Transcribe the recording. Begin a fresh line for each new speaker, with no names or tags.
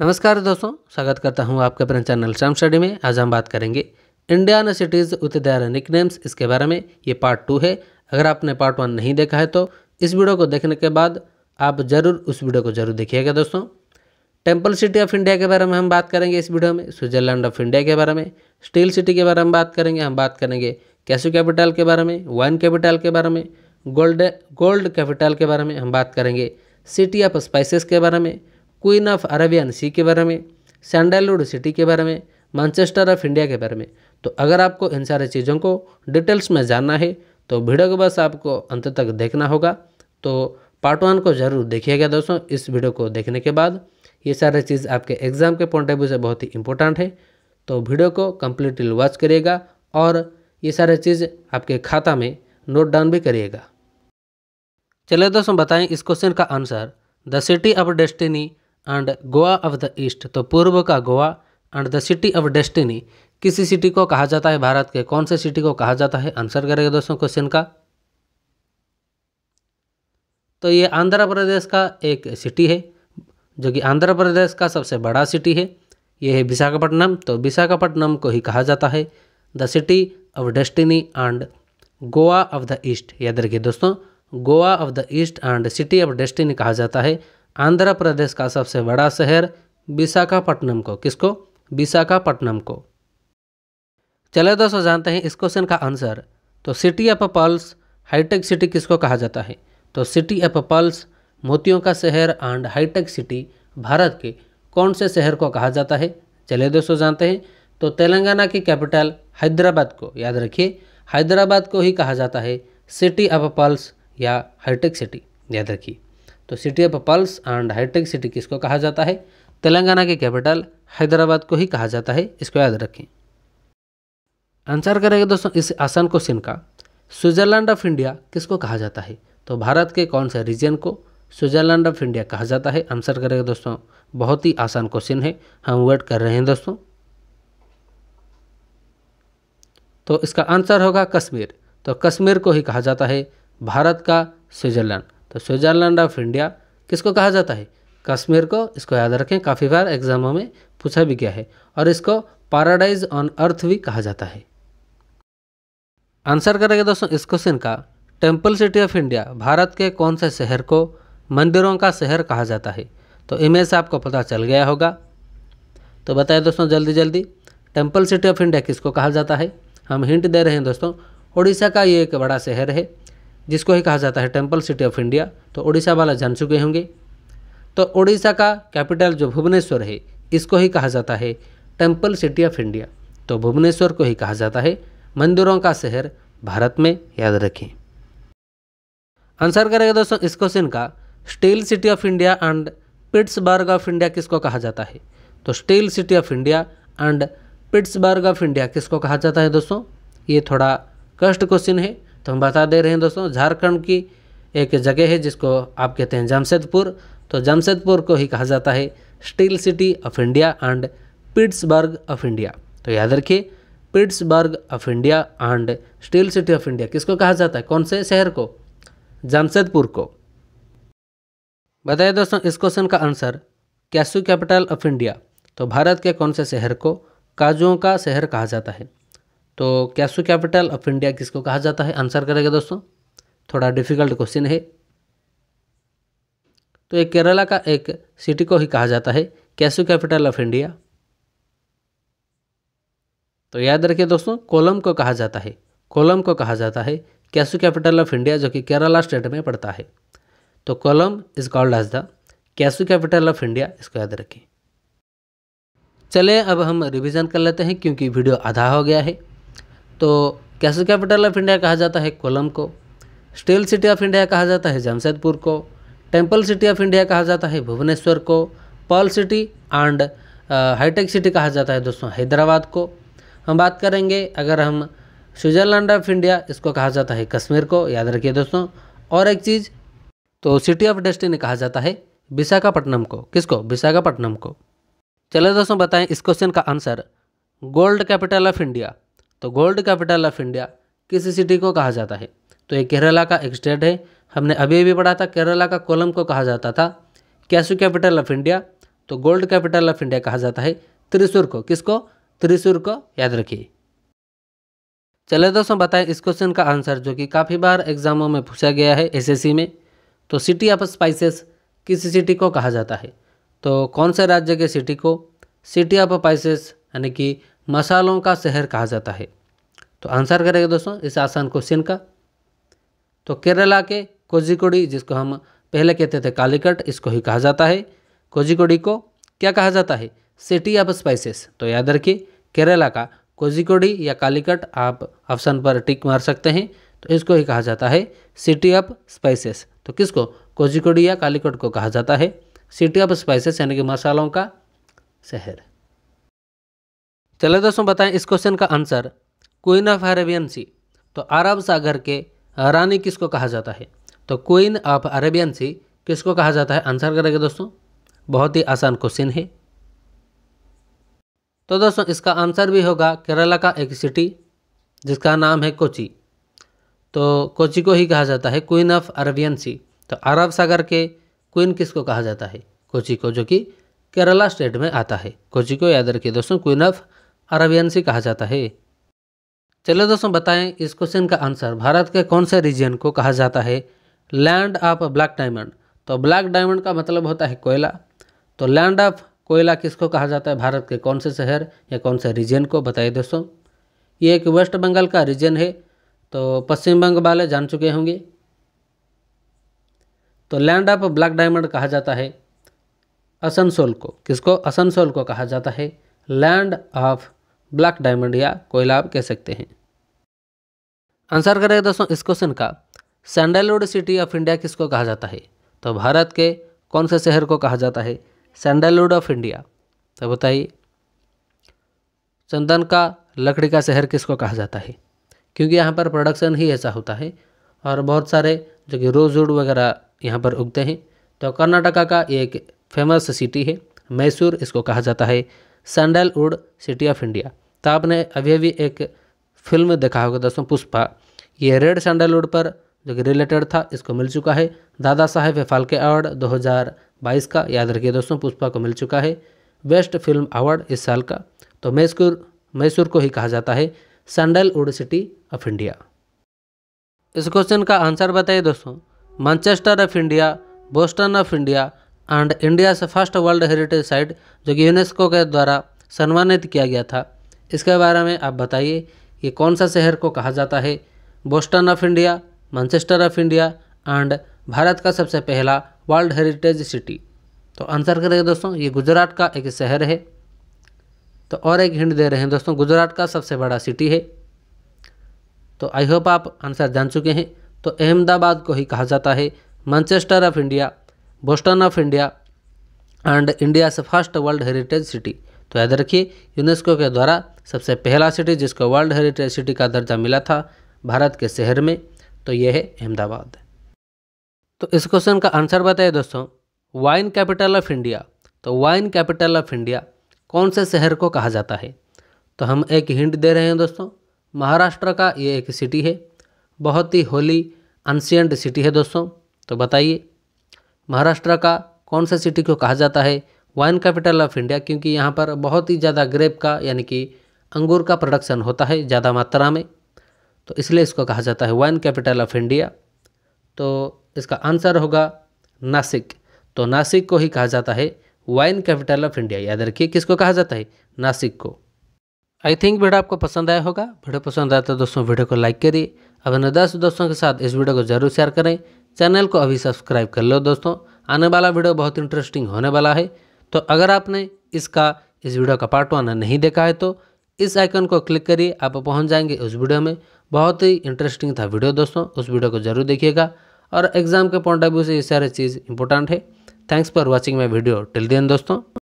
नमस्कार दोस्तों स्वागत करता हूँ आपके अपने चैनल शाम स्टडी में आज हम बात करेंगे Indian cities with their names इसके बारे में ये पार्ट टू है अगर आपने पार्ट वन नहीं देखा है तो इस वीडियो को देखने के बाद आप जरूर उस वीडियो को जरूर देखिएगा दोस्तों टेम्पल सिटी ऑफ इंडिया के बारे में हम बात करेंगे इस वीडियो में स्विट्जरलैंड ऑफ इंडिया के बारे में स्टील सिटी के बारे में बात करेंगे हम बात करेंगे कैशू कैपिटल के बारे में वाइन कैपिटल के बारे में गोल्ड गोल्ड कैपिटल के बारे में हम बात करेंगे सिटी ऑफ स्पाइसेस के बारे में क्वीन ऑफ अरबियन सी के बारे में सैंडलवुड सिटी के बारे में मैनचेस्टर ऑफ इंडिया के बारे में तो अगर आपको इन सारे चीज़ों को डिटेल्स में जानना है तो वीडियो को बस आपको अंत तक देखना होगा तो पार्ट वन को ज़रूर देखिएगा दोस्तों इस वीडियो को देखने के बाद ये सारे चीज़ आपके एग्ज़ाम के पॉइंट ऑफ व्यू से बहुत ही इंपॉर्टेंट है तो वीडियो को कम्प्लीटली वॉच करिएगा और ये सारे चीज़ आपके खाता में नोट डाउन भी करिएगा चलिए दोस्तों बताएं इस क्वेश्चन का answer the city of destiny and Goa of the east तो पूर्व का Goa and the city of destiny किसी सिटी को कहा जाता है भारत के कौन से सिटी को कहा जाता है आंसर करेगा दोस्तों क्वेश्चन का तो ये आंध्र प्रदेश का एक सिटी है जो कि आंध्र प्रदेश का सबसे बड़ा सिटी है ये है विशाखापट्टनम तो विशाखापट्टनम को ही कहा जाता है the city of destiny and Goa of the east याद रखिए दोस्तों Goa of the east and city of destiny कहा जाता है आंध्र प्रदेश का सबसे बड़ा शहर विशाखापट्टनम को किसको विशाखापट्टनम को चले दोस्तों जानते हैं इस क्वेश्चन का आंसर तो city of pearls high tech city किसको कहा जाता है तो सिटी ऑफ पल्स मोतियों का शहर एंड हाईटेक सिटी भारत के कौन से शहर को कहा जाता है चले दोस्तों जानते हैं तो तेलंगाना की कैपिटल हैदराबाद को याद रखिए हैदराबाद को ही कहा जाता है सिटी ऑफ पल्स या हाईटेक सिटी याद रखिए तो city of pearls and high tech city किसको कहा जाता है तेलंगाना के कैपिटल हैदराबाद को ही कहा जाता है इसको याद रखें आंसर करेंगे दोस्तों इस आसान क्वेश्चन का स्विट्जरलैंड ऑफ इंडिया किसको कहा जाता है तो भारत के कौन से रीजन को स्विट्जरलैंड ऑफ इंडिया कहा जाता है आंसर करेंगे दोस्तों बहुत ही आसान क्वेश्चन है हम वेट कर रहे हैं दोस्तों तो इसका आंसर होगा कश्मीर तो कश्मीर को ही कहा जाता है भारत का स्विट्जरलैंड तो स्विट्ज़रलैंड ऑफ इंडिया किसको कहा जाता है कश्मीर को इसको याद रखें काफ़ी बार एग्जामों में पूछा भी गया है और इसको पैराडाइज ऑन अर्थ भी कहा जाता है आंसर करेंगे दोस्तों इस क्वेश्चन का टेम्पल सिटी ऑफ इंडिया भारत के कौन से शहर को मंदिरों का शहर कहा जाता है तो इमेज से आपको पता चल गया होगा तो बताएं दोस्तों जल्दी जल्दी टेम्पल सिटी ऑफ इंडिया किसको कहा जाता है हम हिंट दे रहे हैं दोस्तों उड़ीसा का ये एक बड़ा शहर है जिसको ही कहा जाता है टेम्पल सिटी ऑफ इंडिया तो उड़ीसा वाला जान चुके होंगे तो उड़ीसा का कैपिटल जो भुवनेश्वर है इसको ही कहा जाता है टेम्पल सिटी ऑफ इंडिया तो भुवनेश्वर को ही कहा जाता है मंदिरों का शहर भारत में याद रखें आंसर करेगा दोस्तों इस क्वेश्चन का steel city of India and Pittsburgh of India किसको कहा जाता है तो steel city of India and Pittsburgh of India किसको कहा जाता है दोस्तों ये थोड़ा कष्ट क्वेश्चन है तो हम बता दे रहे हैं दोस्तों झारखंड की एक जगह है जिसको आप कहते हैं जमशेदपुर तो जमशेदपुर को ही कहा जाता है steel city of India and Pittsburgh of India तो याद रखिए Pittsburgh of India and steel city of India किसको कहा जाता है कौन से शहर को जमशेदपुर को बताइए दोस्तों इस क्वेश्चन का answer cashew capital of India तो भारत के कौन से शहर को काजुओं का शहर कहा जाता है तो कैशो कैपिटल ऑफ इंडिया किसको कहा जाता है आंसर करेगा दोस्तों थोड़ा डिफिकल्ट क्वेश्चन है तो ये केरला का एक सिटी को ही कहा जाता है कैशो कैपिटल ऑफ इंडिया तो याद रखिए दोस्तों कोलम को कहा जाता है कोलम को कहा जाता है कैशो कैपिटल ऑफ इंडिया जो कि केरला स्टेट में पड़ता है तो Kollam is called as the cashew capital of India इसको याद रखें चले अब हम रिवीजन कर लेते हैं क्योंकि वीडियो आधा हो गया है तो कैसे कैपिटल ऑफ इंडिया कहा जाता है कोलम को स्टील सिटी ऑफ इंडिया कहा जाता है जमशेदपुर को टेम्पल सिटी ऑफ इंडिया कहा जाता है भुवनेश्वर को pearl city and high tech city कहा जाता है दोस्तों हैदराबाद को हम बात करेंगे अगर हम स्विट्ज़रलैंड ऑफ इंडिया इसको कहा जाता है कश्मीर को याद रखिए दोस्तों और एक चीज़ तो सिटी ऑफ डेस्टिनी कहा जाता है विशाखापट्टनम को किसको विशाखापट्टनम को चले दोस्तों बताएं इस क्वेश्चन का answer gold capital of India तो गोल्ड कैपिटल ऑफ इंडिया किस सिटी को कहा जाता है तो ये केरला का एक स्टेट है हमने अभी भी पढ़ा था केरला का कोलम को कहा जाता था कैसू कैपिटल ऑफ इंडिया तो गोल्ड कैपिटल ऑफ इंडिया कहा जाता है त्रिशूर को किसको त्रिशूर को याद रखिए चले दोस्तों बताएं इस क्वेश्चन का आंसर जो कि काफ़ी बार एग्जामों में पूछा गया है एसएससी में तो सिटी ऑफ स्पाइसेस किस सिटी को कहा जाता है तो कौन से राज्य के सिटी को सिटी ऑफ स्पाइसेस यानी कि मसालों का शहर कहा जाता है तो आंसर करेंगे दोस्तों इस आसान क्वेश्चन का तो केरला के कोजिकोडी जिसको हम पहले कहते थे कालीकट इसको ही कहा जाता है कोजिकोडी को क्या कहा जाता है सिटी ऑफ स्पाइसेस तो याद रखिए केरला का कोजिकोडी या कालीकट आप ऑप्शन पर टिक मार सकते हैं तो इसको ही कहा जाता है सिटी ऑफ स्पाइसेस तो किसको कोजिकोडी या कालीकट को कहा जाता है सिटी ऑफ स्पाइसेस यानी कि मसालों का शहर चलो दोस्तों बताएं इस क्वेश्चन का answer queen of Arabian sea तो अरब सागर के रानी किसको कहा जाता है तो क्वीन ऑफ अरेबियन सी किसको कहा जाता है आंसर करेंगे दोस्तों बहुत ही आसान क्वेश्चन है तो दोस्तों इसका आंसर भी होगा केरला का एक सिटी जिसका नाम है कोची तो कोची को ही कहा जाता है क्वीन ऑफ अरबियन सी तो अरब सागर के क्वीन किसको कहा जाता है कोची को जो कि केरला स्टेट में आता है कोची को याद रखिए दोस्तों क्वीन ऑफ अरबियन सी कहा जाता है चलो दोस्तों बताएं इस क्वेश्चन का आंसर भारत के कौन से रीजन को कहा जाता है लैंड ऑफ ब्लैक डायमंड तो ब्लैक डायमंड का मतलब होता है कोयला तो लैंड ऑफ कोयला किसको कहा जाता है भारत के कौन से शहर या कौन से रीजन को बताइए दोस्तों ये एक वेस्ट बंगाल का रीजन है तो पश्चिम बंगाल वाले जान चुके होंगे तो लैंड ऑफ ब्लैक डायमंड कहा जाता है असनसोल को किसको असनसोल को कहा जाता है लैंड ऑफ ब्लैक डायमंड या कोयला आप कह सकते हैं आंसर करेंगे दोस्तों इस क्वेश्चन का सैंडलवुड सिटी ऑफ इंडिया किसको कहा जाता है तो भारत के कौन से शहर को कहा जाता है सैंडलवुड ऑफ इंडिया तो बताइए चंदन का लकड़ी का शहर किसको कहा जाता है क्योंकि यहाँ पर प्रोडक्शन ही ऐसा होता है और बहुत सारे जो कि रोज रूड वगैरह यहाँ पर उगते हैं तो कर्नाटका का एक फेमस सिटी है मैसूर इसको कहा जाता है सैंडलवुड सिटी ऑफ इंडिया तो आपने अभी अभी एक फिल्म देखा होगा दोस्तों पुष्पा ये रेड सैंडलवुड पर जो कि रिलेटेड था इसको मिल चुका है दादा साहेब फाल्के अवार्ड 2022 का याद रखिए दोस्तों पुष्पा को मिल चुका है बेस्ट फिल्म अवार्ड इस साल का तो मैसूर मैसूर को ही कहा जाता है सैंडलवुड सिटी ऑफ इंडिया इस क्वेश्चन का आंसर बताइए दोस्तों Manchester of India Boston of India and India से फर्स्ट वर्ल्ड हेरिटेज साइट जो कि यूनेस्को के द्वारा सम्मानित किया गया था इसके बारे में आप बताइए ये कौन सा शहर को कहा जाता है Boston of India Manchester of India and भारत का सबसे पहला वर्ल्ड हेरिटेज सिटी तो आंसर करेंगे दोस्तों ये गुजरात का एक शहर है तो और एक हिंट दे रहे हैं दोस्तों गुजरात का सबसे बड़ा सिटी है तो आई होप आप आंसर जान चुके हैं तो अहमदाबाद को ही कहा जाता है Manchester of India Boston of India and India से फर्स्ट वर्ल्ड हेरिटेज सिटी तो याद रखिए यूनेस्को के द्वारा सबसे पहला सिटी जिसको वर्ल्ड हेरिटेज सिटी का दर्जा मिला था भारत के शहर में तो यह है अहमदाबाद तो इस क्वेश्चन का आंसर बताइए दोस्तों वाइन कैपिटल ऑफ इंडिया तो वाइन कैपिटल ऑफ इंडिया कौन से शहर को कहा जाता है तो हम एक हिंट दे रहे हैं दोस्तों महाराष्ट्र का ये एक सिटी है बहुत ही होली अनशियंट सिटी है दोस्तों तो बताइए महाराष्ट्र का कौन सा सिटी को कहा जाता है वाइन कैपिटल ऑफ इंडिया क्योंकि यहाँ पर बहुत ही ज़्यादा ग्रेप का यानी कि अंगूर का प्रोडक्शन होता है ज़्यादा मात्रा में तो इसलिए इसको कहा जाता है वाइन कैपिटल ऑफ इंडिया तो इसका आंसर होगा नासिक तो नासिक को ही कहा जाता है वाइन कैपिटल ऑफ इंडिया याद रखिए किसको कहा जाता है नासिक को आई थिंक वीडियो आपको पसंद आया होगा वीडियो पसंद आया तो दोस्तों वीडियो को लाइक करिए अपने दस दोस्तों के साथ इस वीडियो को जरूर शेयर करें चैनल को अभी सब्सक्राइब कर लो दोस्तों आने वाला वीडियो बहुत इंटरेस्टिंग होने वाला है तो अगर आपने इसका इस वीडियो का पार्ट वन नहीं देखा है तो इस आइकन को क्लिक करिए आप पहुंच जाएंगे उस वीडियो में बहुत ही इंटरेस्टिंग था वीडियो दोस्तों उस वीडियो को जरूर देखिएगा और एग्जाम के पॉइंट ऑफ व्यू से ये सारी चीज़ इंपॉर्टेंट है thanks for watching my video till then दोस्तों